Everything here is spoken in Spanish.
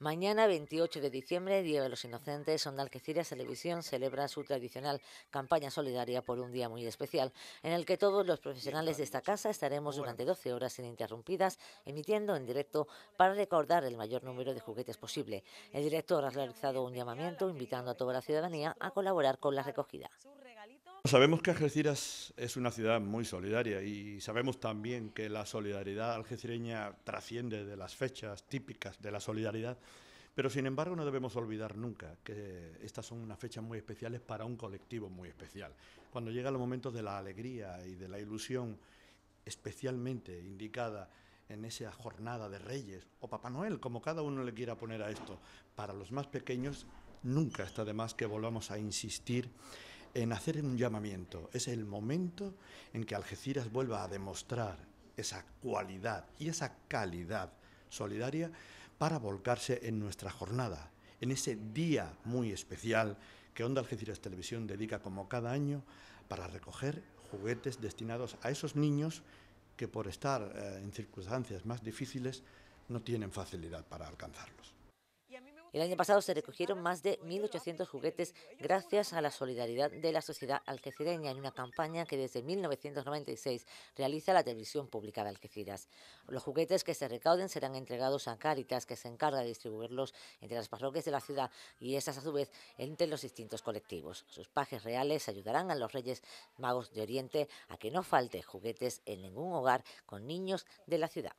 Mañana, 28 de diciembre, Día de los Inocentes, Onda Algeciras Televisión celebra su tradicional campaña solidaria por un día muy especial, en el que todos los profesionales de esta casa estaremos durante 12 horas ininterrumpidas, emitiendo en directo para recordar el mayor número de juguetes posible. El director ha realizado un llamamiento invitando a toda la ciudadanía a colaborar con la recogida. Sabemos que Algeciras es una ciudad muy solidaria y sabemos también que la solidaridad algecireña trasciende de las fechas típicas de la solidaridad, pero sin embargo no debemos olvidar nunca que estas son unas fechas muy especiales para un colectivo muy especial. Cuando llega el momento de la alegría y de la ilusión especialmente indicada en esa jornada de Reyes o Papá Noel, como cada uno le quiera poner a esto, para los más pequeños nunca está de más que volvamos a insistir en hacer un llamamiento. Es el momento en que Algeciras vuelva a demostrar esa cualidad y esa calidad solidaria para volcarse en nuestra jornada, en ese día muy especial que Onda Algeciras Televisión dedica como cada año para recoger juguetes destinados a esos niños que por estar eh, en circunstancias más difíciles no tienen facilidad para alcanzarlos. El año pasado se recogieron más de 1.800 juguetes gracias a la solidaridad de la sociedad alquecireña en una campaña que desde 1996 realiza la televisión pública de Algeciras. Los juguetes que se recauden serán entregados a Cáritas, que se encarga de distribuirlos entre las parroquias de la ciudad y esas a su vez entre los distintos colectivos. Sus pajes reales ayudarán a los Reyes Magos de Oriente a que no falte juguetes en ningún hogar con niños de la ciudad.